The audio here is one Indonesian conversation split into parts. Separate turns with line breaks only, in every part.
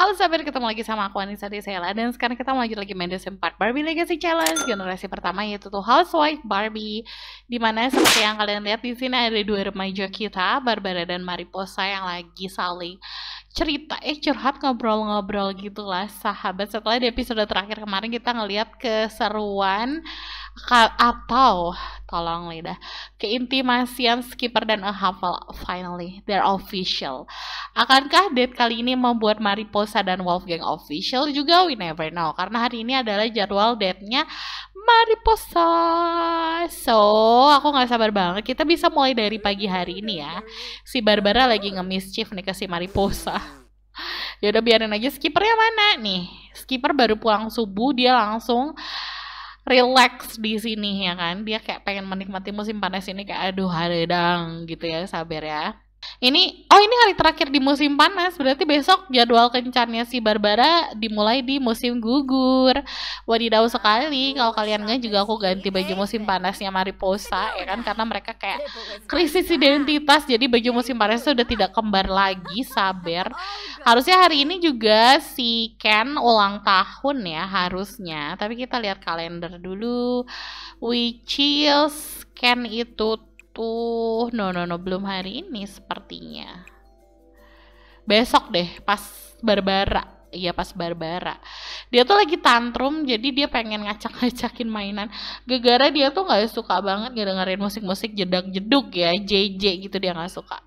Halo sahabat, ketemu lagi sama aku Anissa Desela dan sekarang kita lanjut lagi main Desen Barbie Legacy Challenge generasi pertama yaitu tuh Housewife Barbie dimana seperti yang kalian lihat di sini ada dua remaja kita Barbara dan Mariposa yang lagi saling cerita eh curhat ngobrol-ngobrol gitulah sahabat setelah di episode terakhir kemarin kita ngeliat keseruan atau tolong lidah keintimasian skipper dan hafal finally they're official akankah date kali ini membuat Mariposa dan Wolfgang official juga we never know karena hari ini adalah jadwal date-nya Mariposa so aku nggak sabar banget kita bisa mulai dari pagi hari ini ya si Barbara lagi nge-mischief nih ke si Mariposa ya udah biarin aja skippernya mana nih skipper baru pulang subuh dia langsung relax di sini ya kan dia kayak pengen menikmati musim panas ini kayak aduh hadang gitu ya sabar ya ini oh ini hari terakhir di musim panas berarti besok jadwal kencannya si Barbara dimulai di musim gugur wadidaw sekali kalau kalian nggak juga aku ganti baju musim panasnya Mariposa ya kan karena mereka kayak krisis identitas jadi baju musim panas sudah tidak kembar lagi sabar harusnya hari ini juga si Ken ulang tahun ya harusnya tapi kita lihat kalender dulu which is Ken itu tuh no no no belum hari ini sepertinya besok deh pas Barbara Iya pas Barbara Dia tuh lagi tantrum Jadi dia pengen ngacak-ngacakin mainan Gegara dia tuh nggak suka banget dengerin musik-musik jedak-jeduk ya JJ gitu dia nggak suka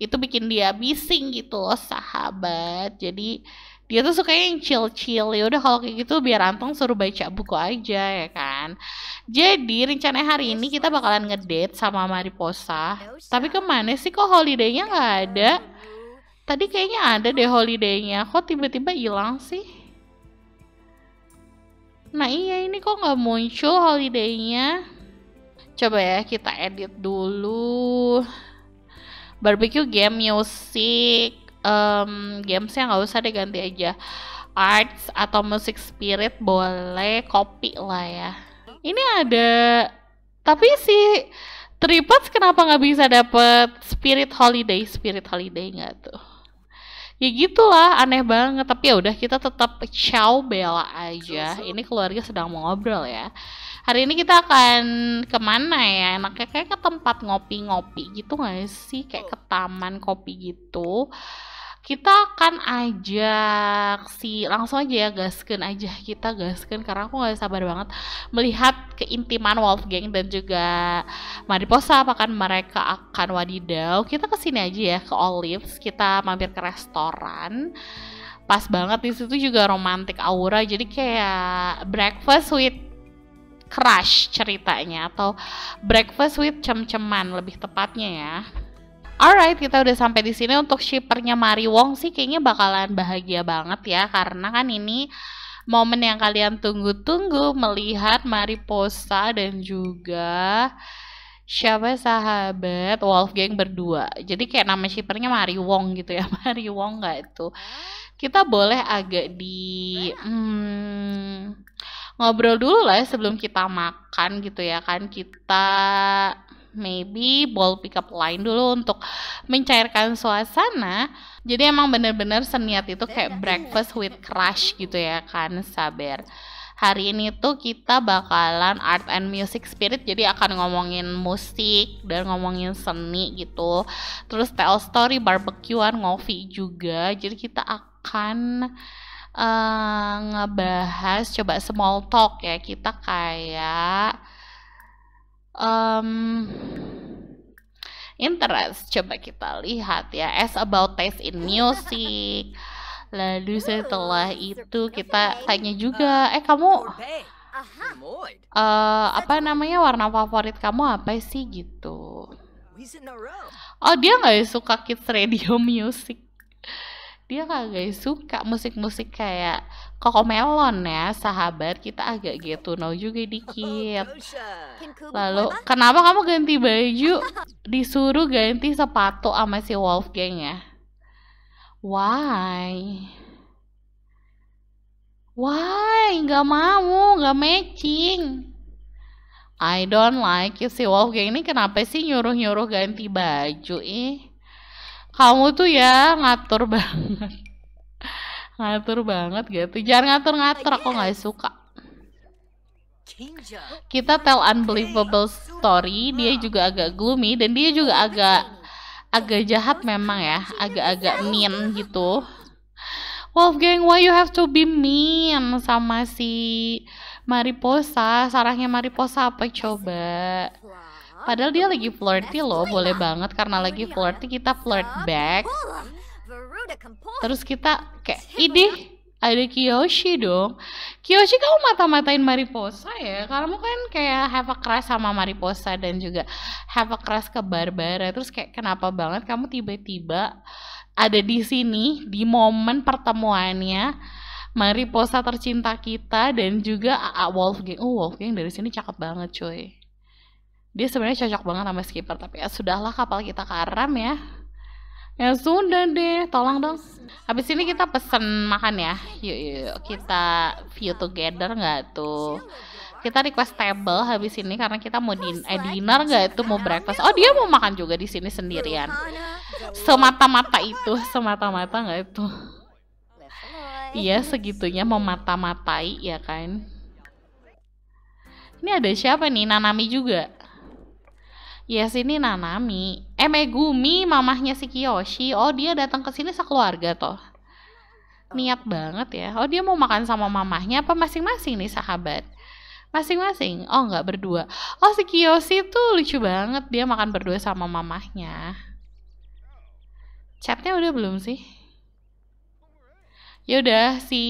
Itu bikin dia bising gitu loh sahabat Jadi dia tuh suka yang chill-chill ya udah kalau kayak gitu biar Antong suruh baca buku aja ya kan jadi rencananya hari ini kita bakalan ngedate sama Mariposa tapi kemana sih kok holidaynya nggak ada tadi kayaknya ada deh holidaynya kok tiba-tiba hilang sih nah iya ini kok nggak muncul holidaynya coba ya kita edit dulu barbecue game music um, gamesnya nggak usah diganti aja arts atau music spirit boleh copy lah ya ini ada tapi si Tripods kenapa nggak bisa dapet spirit holiday spirit holiday nggak tuh ya gitulah aneh banget tapi ya udah kita tetap ciao Bella aja ini keluarga sedang ngobrol ya hari ini kita akan kemana ya enaknya kayak ke tempat ngopi-ngopi gitu nggak sih kayak ke taman kopi gitu kita akan ajak si langsung aja ya gasken aja kita gasken karena aku nggak sabar banget melihat keintiman Wolfgang dan juga Mariposa apakah mereka akan wadidau kita kesini aja ya ke Olives kita mampir ke restoran pas banget di situ juga romantic aura jadi kayak breakfast with crush ceritanya atau breakfast with cem-ceman lebih tepatnya ya Alright, kita udah sampai di sini untuk shippernya Mari Wong sih kayaknya bakalan bahagia banget ya karena kan ini momen yang kalian tunggu-tunggu melihat Mariposa dan juga siapa sahabat Wolfgang berdua. Jadi kayak nama shippernya Mari Wong gitu ya, Mari Wong nggak itu. Kita boleh agak di hmm, ngobrol dulu lah ya sebelum kita makan gitu ya kan kita maybe ball pickup line dulu untuk mencairkan suasana. Jadi emang bener-bener seniat itu kayak breakfast with crush gitu ya kan sabar. Hari ini tuh kita bakalan art and music spirit jadi akan ngomongin musik dan ngomongin seni gitu. Terus tell story barbekyuan ngopi juga. Jadi kita akan uh, ngebahas coba small talk ya kita kayak um, interest coba kita lihat ya as about taste in music lalu setelah itu kita tanya uh, juga eh kamu uh, apa namanya warna favorit kamu apa sih gitu oh dia nggak suka kids radio music dia kagak suka musik-musik kayak melon ya sahabat kita agak gitu know juga dikit oh, lalu kenapa kamu ganti baju disuruh ganti sepatu sama si Wolfgang ya why why nggak mau nggak matching I don't like you si Wolfgang ini kenapa sih nyuruh-nyuruh ganti baju eh? kamu tuh ya ngatur banget ngatur banget gitu jangan ngatur-ngatur aku nggak suka kita tell unbelievable story dia juga agak gloomy dan dia juga agak agak jahat memang ya agak-agak mean gitu Wolfgang why you have to be mean sama si Mariposa sarangnya Mariposa apa coba padahal dia lagi flirty loh boleh banget karena lagi flirty kita flirt back Terus kita kayak ide ada Kiyoshi dong. Kiyoshi kamu mata-matain Mariposa ya? Kamu kan kayak have a crush sama Mariposa dan juga have a crush ke Barbara. Terus kayak kenapa banget kamu tiba-tiba ada di sini di momen pertemuannya Mariposa tercinta kita dan juga AA Wolfgang. Oh, wolf Wolfgang dari sini cakep banget, cuy. Dia sebenarnya cocok banget sama skipper, tapi ya sudahlah kapal kita karam ya. Ya sudah deh, tolong dong. Habis ini kita pesen makan ya. Yuk, yuk kita view together nggak tuh? Kita request table habis ini karena kita mau din eh, dinner nggak itu, mau breakfast. Oh dia mau makan juga di sini sendirian. Semata-mata itu, semata-mata nggak itu. Iya segitunya mau mata matai ya kan. Ini ada siapa nih? Nanami juga. Yes ini Nanami. Eh Megumi mamahnya si Kiyoshi. Oh dia datang ke sini sekeluarga toh. Niat banget ya. Oh dia mau makan sama mamahnya apa masing-masing nih sahabat? Masing-masing. Oh nggak berdua. Oh si Kiyoshi tuh lucu banget dia makan berdua sama mamahnya. Chatnya udah belum sih? Yaudah si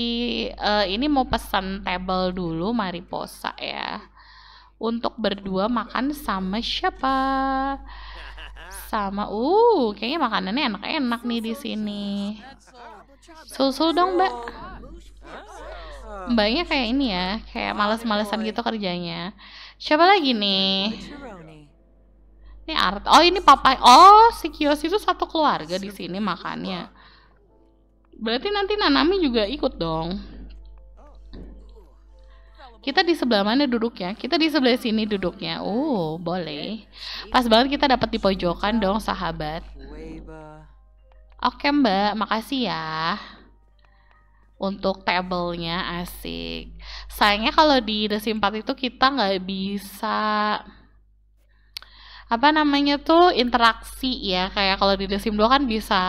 uh, ini mau pesan table dulu Mariposa ya untuk berdua makan sama siapa? Sama uh, kayaknya makanannya enak-enak nih di sini. Susu dong, Mbak. Mbaknya kayak ini ya, kayak males-malesan gitu kerjanya. Siapa lagi nih? Ini Art. Oh, ini Papa. Oh, si Kios itu satu keluarga di sini makannya. Berarti nanti Nanami juga ikut dong kita di sebelah mana duduknya? Kita di sebelah sini duduknya. Oh, boleh. Pas banget kita dapat di pojokan dong, sahabat. Oke, Mbak. Makasih ya. Untuk tablenya asik. Sayangnya kalau di The Simpat itu kita nggak bisa apa namanya tuh interaksi ya kayak kalau di The Sims 2 kan bisa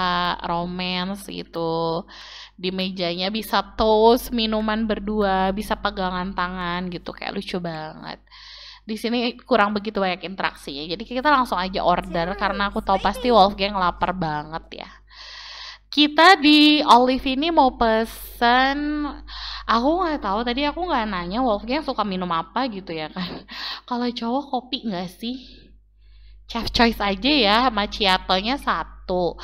romance gitu di mejanya bisa toast minuman berdua bisa pegangan tangan gitu kayak lucu banget di sini kurang begitu banyak interaksi ya jadi kita langsung aja order karena aku tahu pasti Wolfgang lapar banget ya kita di Olive ini mau pesen aku nggak tahu tadi aku nggak nanya Wolfgang suka minum apa gitu ya kan kalau cowok kopi nggak sih Chef Choice aja ya macchiatonya satu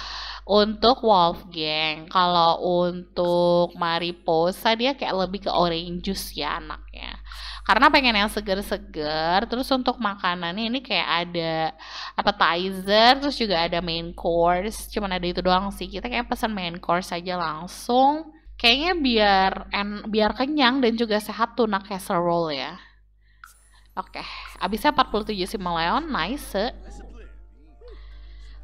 untuk Wolfgang kalau untuk Mariposa dia kayak lebih ke orange juice ya anaknya karena pengen yang seger-seger terus untuk makanan ini kayak ada appetizer terus juga ada main course cuman ada itu doang sih kita kayak pesan main course aja langsung kayaknya biar en, biar kenyang dan juga sehat tuna casserole ya Oke, okay. abisnya 47 simoleon, nice.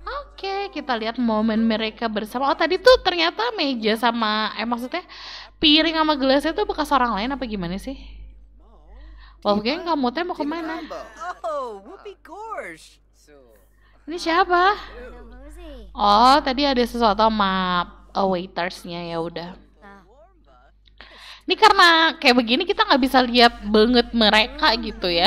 Oke, okay, kita lihat momen mereka bersama. Oh, tadi tuh ternyata meja sama eh maksudnya piring sama gelasnya itu bekas orang lain apa gimana sih? Wolfgang, kamu teh mau kemana? Oh, Ini siapa? Oh, tadi ada sesuatu sama eh, waitersnya ya udah ini karena kayak begini kita nggak bisa lihat banget mereka gitu ya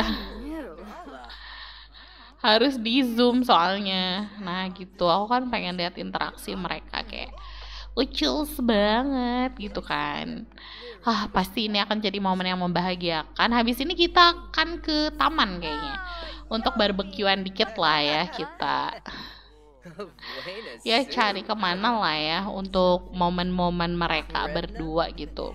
harus di zoom soalnya nah gitu aku kan pengen lihat interaksi mereka kayak oh, lucu banget gitu kan ah pasti ini akan jadi momen yang membahagiakan habis ini kita akan ke taman kayaknya untuk barbekyuan dikit lah ya kita ya cari kemana lah ya untuk momen-momen mereka berdua gitu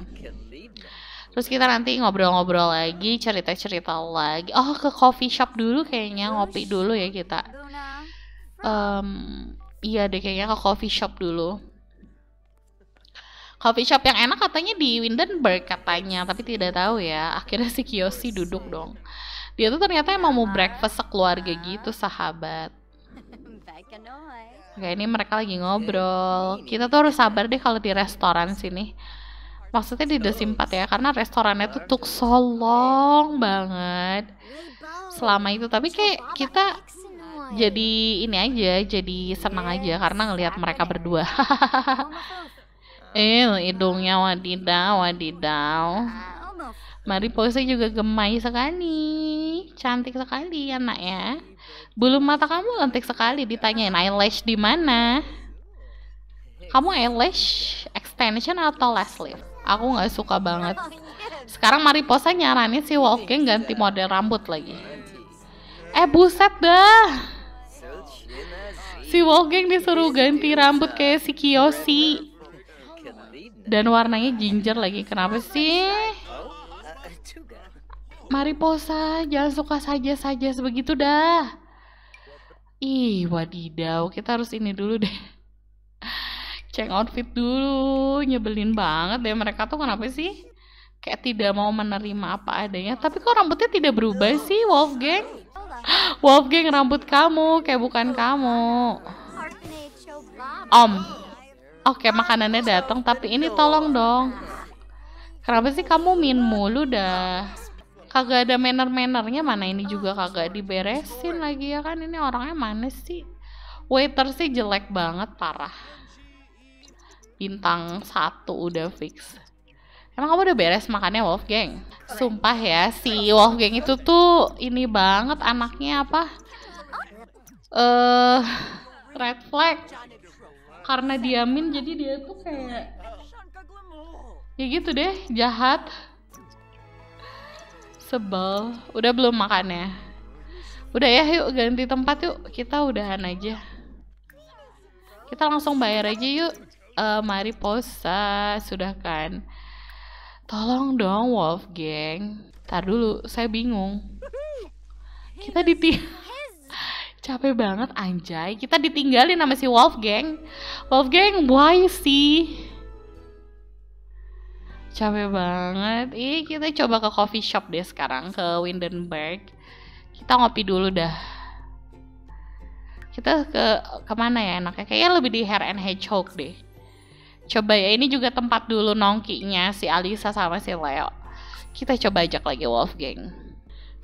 Iya, iya. Terus kita nanti ngobrol-ngobrol lagi, cerita-cerita lagi. Oh, ke coffee shop dulu kayaknya, ngopi dulu ya kita. Um, iya deh kayaknya ke coffee shop dulu. Coffee shop yang enak katanya di Windenburg katanya, tapi tidak tahu ya. Akhirnya si Kiyoshi iya duduk dong. Dia tuh ternyata emang mau breakfast sekeluarga gitu, sahabat. kayak ini mereka lagi ngobrol. Kita tuh harus sabar deh kalau di restoran sini maksudnya di The Sim 4 ya karena restorannya tuh took so long banget selama itu tapi kayak kita jadi ini aja jadi senang aja karena ngelihat mereka berdua eh hidungnya wadidaw wadidaw Mari pose juga gemai sekali cantik sekali ya bulu mata kamu lentik sekali ditanyain eyelash di mana kamu eyelash extension atau lash lift aku nggak suka banget sekarang Mariposa nyaranin si Walking ganti model rambut lagi eh buset dah si Walking disuruh ganti rambut kayak si Kiyoshi dan warnanya ginger lagi kenapa sih eh, Mariposa jangan suka saja-saja sebegitu dah ih wadidaw kita harus ini dulu deh check outfit dulu nyebelin banget deh mereka tuh kenapa sih kayak tidak mau menerima apa adanya tapi kok rambutnya tidak berubah sih Wolf Gang? Wolf Gang rambut kamu kayak bukan kamu Om oke makanannya datang tapi ini tolong dong kenapa sih kamu min mulu dah kagak ada manner-mannernya mana ini juga kagak diberesin lagi ya kan ini orangnya mana sih waiter sih jelek banget parah bintang satu udah fix Emang kamu udah beres makannya Wolf Gang? Sumpah ya, si Wolf Gang itu tuh ini banget anaknya apa? Eh, uh, red flag. Karena diamin jadi dia tuh kayak Ya gitu deh, jahat. Sebel. Udah belum makannya? Udah ya, yuk ganti tempat yuk. Kita udahan aja. Kita langsung bayar aja yuk uh, Mariposa sudah kan tolong dong Wolf Gang. tar dulu saya bingung kita diting capek banget anjay kita ditinggalin sama si Wolf Gang. Wolf Gang why sih capek banget ih kita coba ke coffee shop deh sekarang ke Windenberg kita ngopi dulu dah kita ke kemana ya enaknya kayaknya lebih di Hair and Hedgehog deh Coba ya, ini juga tempat dulu nongkinya si Alisa sama si Leo. Kita coba ajak lagi Wolfgang.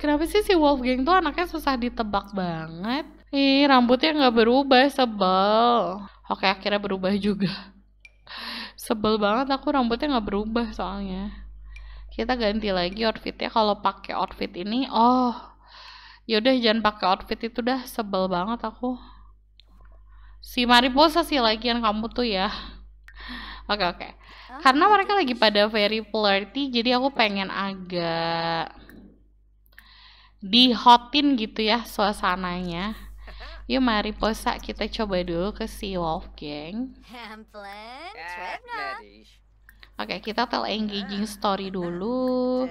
Kenapa sih si Wolfgang tuh anaknya susah ditebak banget? Ih, rambutnya nggak berubah, sebel. Oke, akhirnya berubah juga. Sebel banget aku rambutnya nggak berubah soalnya. Kita ganti lagi outfitnya. Kalau pakai outfit ini, oh, yaudah jangan pakai outfit itu dah. Sebel banget aku. Si Mariposa sih lagi yang kamu tuh ya. Oke oke. Oh, Karena gitu. mereka lagi pada very flirty, jadi aku pengen agak dihotin gitu ya suasananya. Yuk mari posa kita coba dulu ke Sea Wolf Gang. Oke, kita tell engaging story dulu.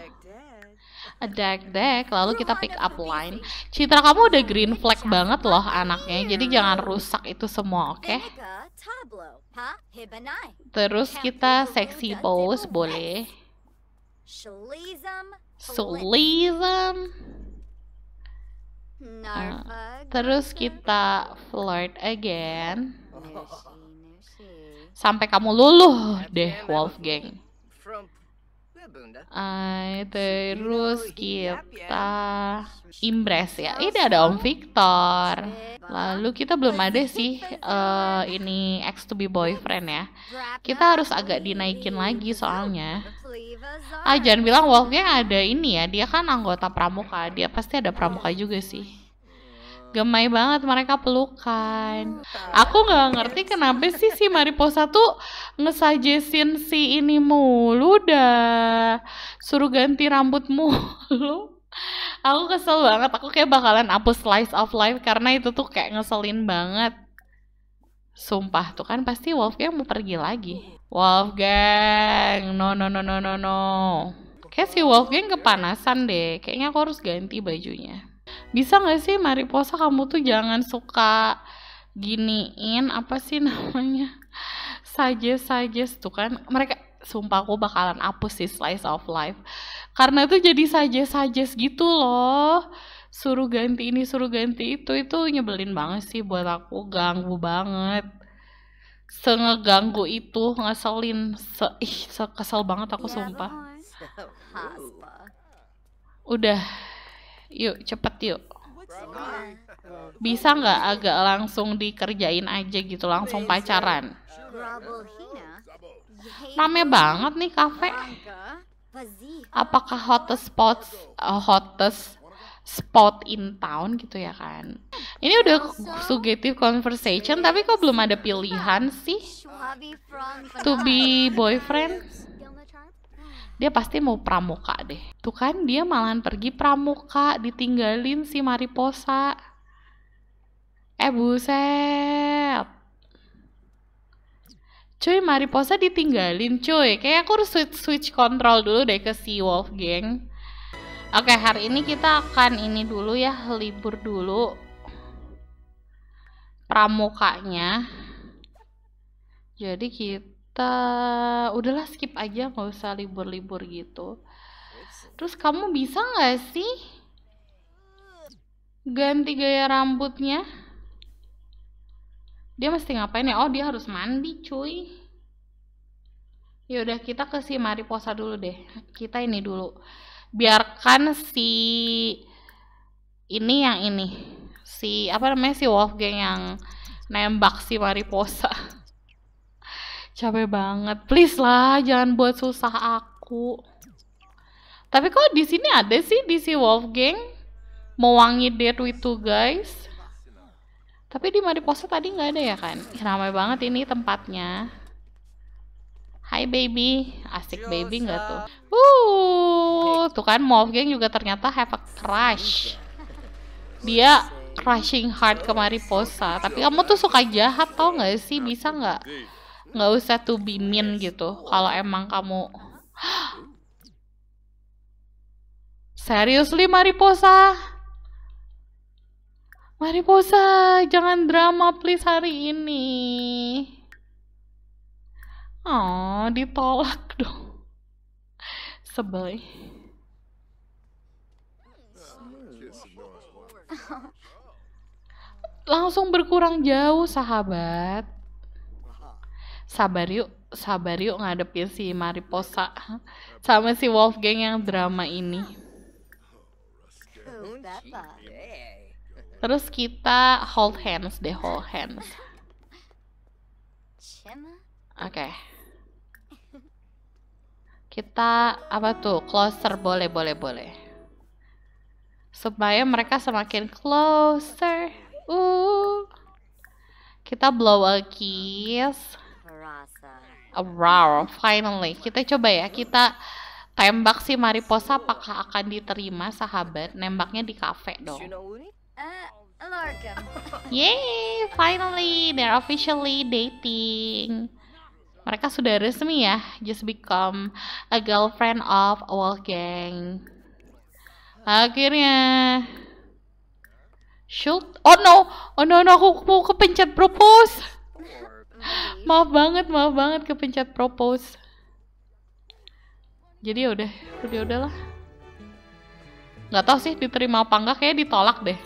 A deck deck lalu kita pick up line citra kamu udah green flag banget loh anaknya jadi jangan rusak itu semua oke okay? Terus kita seksi pose boleh. Solism. Nah, terus kita flirt again. Sampai kamu luluh deh Wolfgang. Hai, iya, iya, terus iya, kita Impress ya. Ini ada Om Victor. Lalu kita belum ada sih uh, ini ex to be boyfriend ya. Kita harus agak dinaikin lagi soalnya. Ah jangan bilang Wolfnya ada ini ya. Dia kan anggota pramuka. Dia pasti ada pramuka juga sih gemai banget mereka pelukan oh, aku nggak ngerti kenapa sih si Mariposa tuh ngesajesin si ini mulu dah suruh ganti rambut mulu aku kesel banget aku kayak bakalan hapus slice of life karena itu tuh kayak ngeselin banget sumpah tuh kan pasti Wolfgang mau pergi lagi Wolfgang no no no no no no kayak si Wolfgang kepanasan deh kayaknya aku harus ganti bajunya bisa nggak sih Mariposa kamu tuh jangan suka giniin apa sih namanya saja saja tuh kan mereka sumpah aku bakalan hapus sih slice of life karena tuh jadi saja saja gitu loh suruh ganti ini suruh ganti itu itu nyebelin banget sih buat aku ganggu banget sengeganggu itu ngeselin se ih se banget aku iya, sumpah udah Yuk, cepet yuk. Bisa nggak agak langsung dikerjain aja gitu, langsung pacaran? Rame banget nih kafe. Apakah hottest spot, uh, eh, hottest spot in town gitu ya kan? Ini udah suggestive conversation, tapi kok belum ada pilihan sih? To be boyfriend? dia pasti mau pramuka deh. Tuh kan dia malahan pergi pramuka, ditinggalin si Mariposa. Eh buset. Cuy, Mariposa ditinggalin cuy. Kayak aku harus switch, switch control dulu deh ke si Wolf Gang. Oke, hari ini kita akan ini dulu ya, libur dulu pramukanya. Jadi kita kita udahlah skip aja nggak usah libur-libur gitu terus kamu bisa nggak sih ganti gaya rambutnya dia mesti ngapain ya oh dia harus mandi cuy ya udah kita ke si Mariposa dulu deh kita ini dulu biarkan si ini yang ini si apa namanya si Wolfgang yang nembak si Mariposa capek banget please lah jangan buat susah aku tapi kok di sini ada sih di DC Wolfgang mewangi Dead with two guys tapi di Mariposa tadi nggak ada ya kan? Ramai banget ini tempatnya. Hai baby, asik baby nggak tuh? Uh, tuh kan Wolfgang juga ternyata have a crush. Dia crushing hard ke Mariposa. Tapi kamu tuh suka jahat tau nggak sih? Bisa nggak? nggak usah tuh bimin gitu kalau emang kamu Seriously Mariposa? Mariposa, jangan drama please hari ini. Oh, ditolak dong. Sebel. Langsung berkurang jauh, sahabat sabar yuk sabar yuk ngadepin si Mariposa sama si Wolfgang yang drama ini oh, terus kita hold hands deh hold hands oke okay. kita apa tuh closer boleh boleh boleh supaya mereka semakin closer uh kita blow a kiss Aurora, finally. Kita coba ya, kita tembak si Mariposa apakah akan diterima sahabat? Nembaknya di kafe dong. Yay, eh, finally they're officially dating. Mereka sudah resmi ya, just become a girlfriend of Wolfgang. Akhirnya shoot oh no oh no no aku mau kepencet propose Gitu. maaf banget maaf banget ke pencet propose jadi ya udah udah udahlah Gak tau sih diterima apa enggak kayak ditolak deh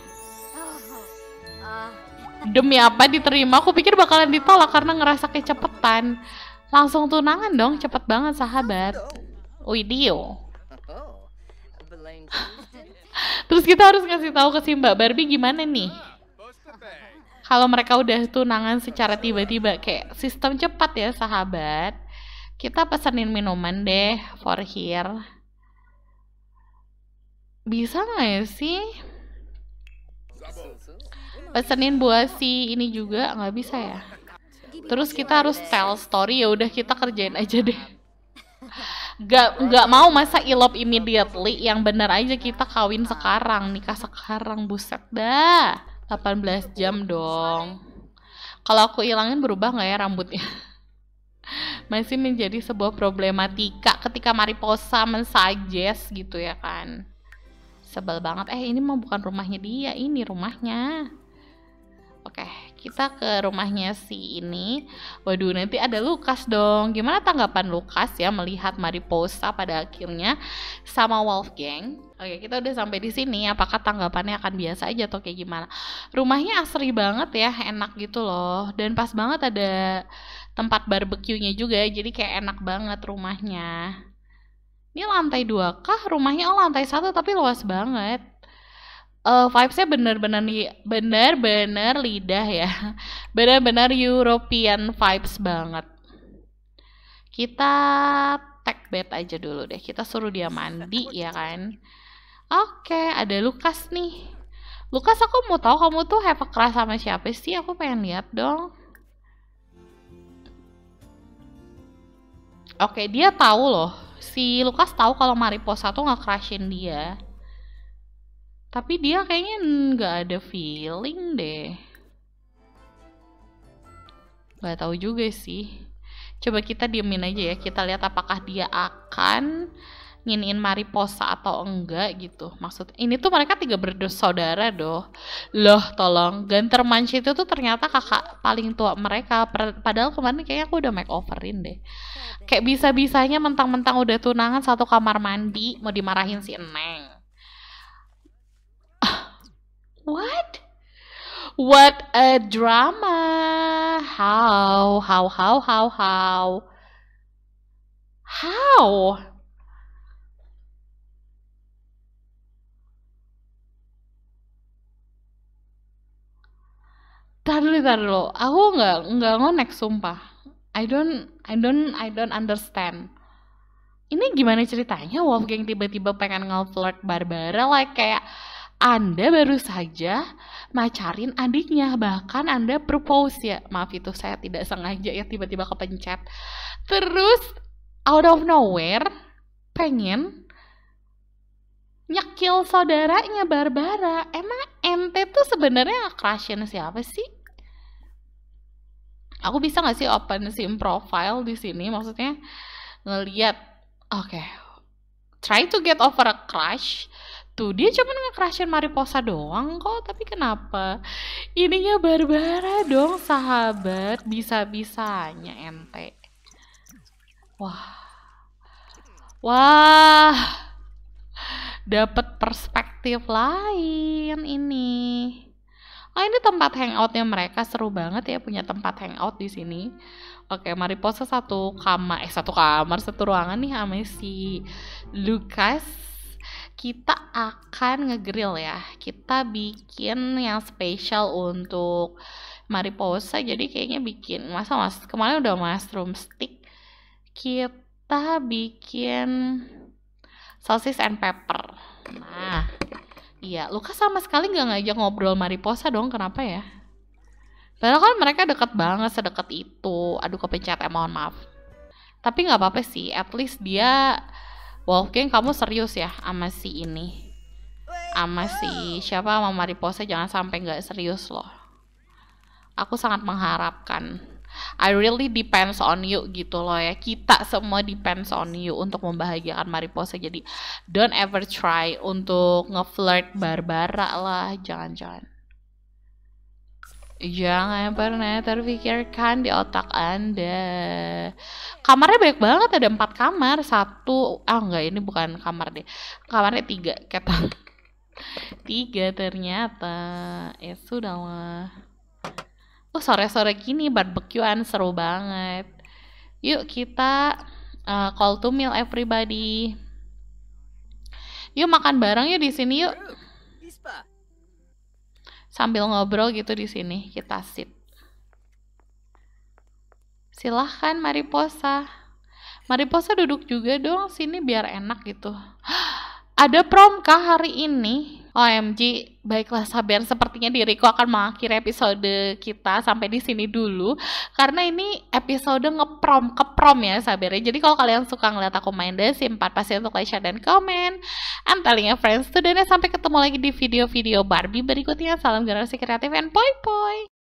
demi apa diterima aku pikir bakalan ditolak karena ngerasa kayak cepetan langsung tunangan dong cepet banget sahabat Widio oh, oh, oh. terus kita harus ngasih tahu ke si Mbak Barbie gimana nih kalau mereka udah tunangan secara tiba-tiba kayak sistem cepat ya sahabat kita pesenin minuman deh for here bisa nggak ya sih pesenin buat si ini juga nggak bisa ya terus kita harus tell story ya udah kita kerjain aja deh Gak, gak mau masa ilop immediately yang bener aja kita kawin sekarang nikah sekarang buset dah 18 jam dong. Kalau aku ilangin berubah nggak ya rambutnya? Masih menjadi sebuah problematika ketika Mariposa mensuggest gitu ya kan. Sebel banget. Eh ini mah bukan rumahnya dia, ini rumahnya. Oke, kita ke rumahnya si ini. Waduh, nanti ada Lukas dong. Gimana tanggapan Lukas ya melihat Mariposa pada akhirnya sama Wolfgang? Oke, kita udah sampai di sini. Apakah tanggapannya akan biasa aja atau kayak gimana? Rumahnya asri banget ya, enak gitu loh. Dan pas banget ada tempat barbeque-nya juga, jadi kayak enak banget rumahnya. Ini lantai dua kah? Rumahnya oh lantai satu tapi luas banget uh, vibesnya bener-bener bener-bener lidah ya bener-bener European vibes banget kita tag bed aja dulu deh kita suruh dia mandi ya kan oke ada Lukas nih Lukas aku mau tahu kamu tuh have a crush sama siapa sih aku pengen lihat dong Oke, dia tahu loh. Si Lukas tahu kalau Mariposa tuh nggak crushin dia tapi dia kayaknya nggak ada feeling deh. Nggak tahu juga sih. Coba kita diemin aja ya. Kita lihat apakah dia akan nginin Mariposa atau enggak gitu. Maksud ini tuh mereka tiga bersaudara doh. Loh tolong, Ganter Manci itu tuh ternyata kakak paling tua mereka. Padahal kemarin kayaknya aku udah make overin deh. Kayak bisa-bisanya mentang-mentang udah tunangan satu kamar mandi mau dimarahin si Eneng. What? What a drama. How, how, how, how, how. How? Tar dulu, tar dulu. Aku nggak nggak ngonek sumpah. I don't I don't I don't understand. Ini gimana ceritanya Wolfgang tiba-tiba pengen nge-flirt Barbara like kayak anda baru saja macarin adiknya, bahkan Anda propose ya. Maaf itu saya tidak sengaja ya tiba-tiba kepencet. Terus out of nowhere pengen nyekil saudaranya Barbara. Emang ente tuh sebenarnya crushin siapa sih? Aku bisa nggak sih open sim profile di sini? Maksudnya ngeliat, oke, okay. try to get over a crush, gitu dia cuma ngecrashin Mariposa doang kok tapi kenapa ininya Barbara dong sahabat bisa-bisanya ente wah wah dapat perspektif lain ini oh ini tempat hangoutnya mereka seru banget ya punya tempat hangout di sini Oke, Mariposa satu kamar, eh satu kamar, satu ruangan nih sama si Lukas kita akan ngegrill ya. Kita bikin yang spesial untuk Mariposa. Jadi kayaknya bikin masa mas kemarin udah mushroom stick. Kita bikin sosis and pepper. Nah, iya. Luka sama sekali nggak ngajak ngobrol Mariposa dong. Kenapa ya? Padahal kan mereka deket banget, sedekat itu. Aduh kepencet, eh, mohon maaf. Tapi nggak apa-apa sih. At least dia Wolfgang kamu serius ya sama si ini sama si siapa sama Mariposa jangan sampai nggak serius loh aku sangat mengharapkan I really depends on you gitu loh ya kita semua depends on you untuk membahagiakan Mariposa jadi don't ever try untuk ngeflirt Barbara lah jangan-jangan Jangan pernah terpikirkan di otak Anda. Kamarnya banyak banget, ada empat kamar. Satu, ah enggak ini bukan kamar deh. Kamarnya tiga, kata. Tiga ternyata. Ya sudah lah. Oh sore-sore gini barbekyuan seru banget. Yuk kita uh, call to meal everybody. Yuk makan bareng yuk di sini yuk sambil ngobrol gitu di sini kita sip. Silahkan Mariposa. Mariposa duduk juga dong sini biar enak gitu. Ada prom kah hari ini? OMG, baiklah Saber, Sepertinya diriku akan mengakhiri episode kita sampai di sini dulu karena ini episode ngeprom keprom ya Saber. Ya. Jadi kalau kalian suka ngeliat aku main Sims simpan pasti untuk like, share dan komen. I'm telling your friends. Today sampai ketemu lagi di video-video Barbie berikutnya. Salam generasi kreatif and poi poi.